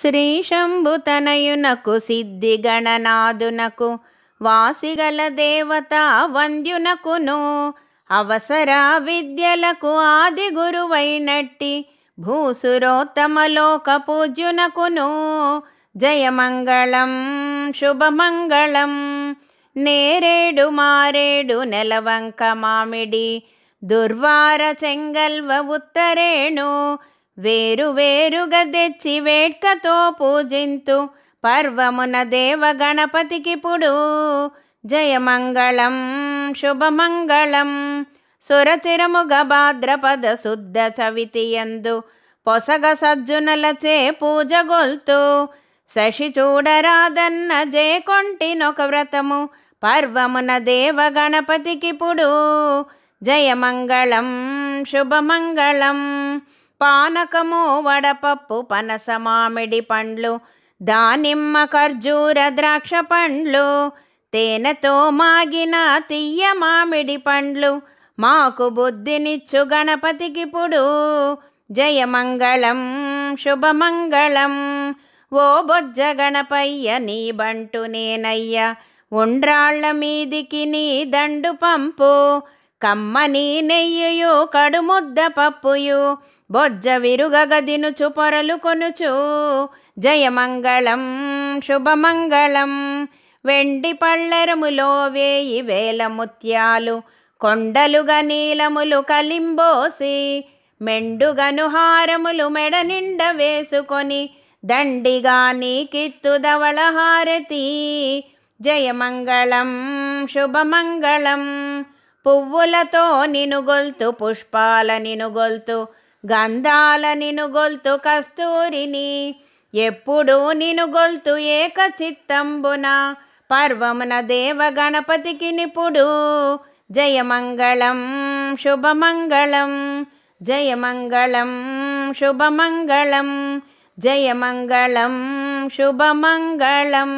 శ్రీశంభుతనయునకు సిద్ధిగణనాదునకు వాసిగల దేవత వంద్యునకును అవసర విద్యలకు ఆది గురువైనట్టి భూసురోత్తమలోక పూజ్యునకును జయమంగళం శుభమంగళం నేరేడు మారేడు నెలవంక మామిడి దుర్వార చెంగల్వ ఉత్తరేణు వేరు వేరుగా తెచ్చి వేడ్కతో పూజింతు పర్వమున దేవ పుడు జయమంగళం శుభమంగళం సురచిరముగ భాద్రపద శుద్ధ చవితి ఎందు పొసగ సజ్జునలచే పూజగొల్తు శశి చూడరాదన్న జే కొంటినొక వ్రతము పర్వమున దేవ పుడు జయమంగళం శుభమంగళం పానకము వడపప్పు పనస మామిడి పండ్లు దానిమ్మ ఖర్జూర ద్రాక్ష పండ్లు తేనెతో మాగిన తియ్య మామిడి పండ్లు మాకు బుద్ధినిచ్చు గణపతికి గణపతికిప్పుడు జయమంగళం శుభమంగళం ఓ బొజ్జ గణపయ్య నీ బంటు నేనయ్య ఉండ్రాళ్ల మీదికి నీ దండు పంపు కమ్మ నీ నెయ్యూ కడుముద్ద పప్పుయు బొజ్జ విరుగగదిను చుపొరలు కొనుచు జయమంగళం శుభమంగళం వెండి పళ్ళెరములో వేయి వేల ముత్యాలు కొండలుగా నీలములు కలింబోసి మెండుగను హారములు మెడ నిండ వేసుకొని దండిగా నీకిత్తు హారతి జయమంగళం శుభమంగళం పువ్వులతో నినుగొల్తు పుష్పాల నినుగొల్తు గంధాల నిను గొల్తు కస్తూరిని ఎప్పుడూ నిను గొల్తు ఏక చిత్తంబున పర్వమున దేవ గణపతికి నిపుడు జయమంగళం శుభమంగళం జయమంగళం శుభమంగళం జయమంగళం శుభమంగళం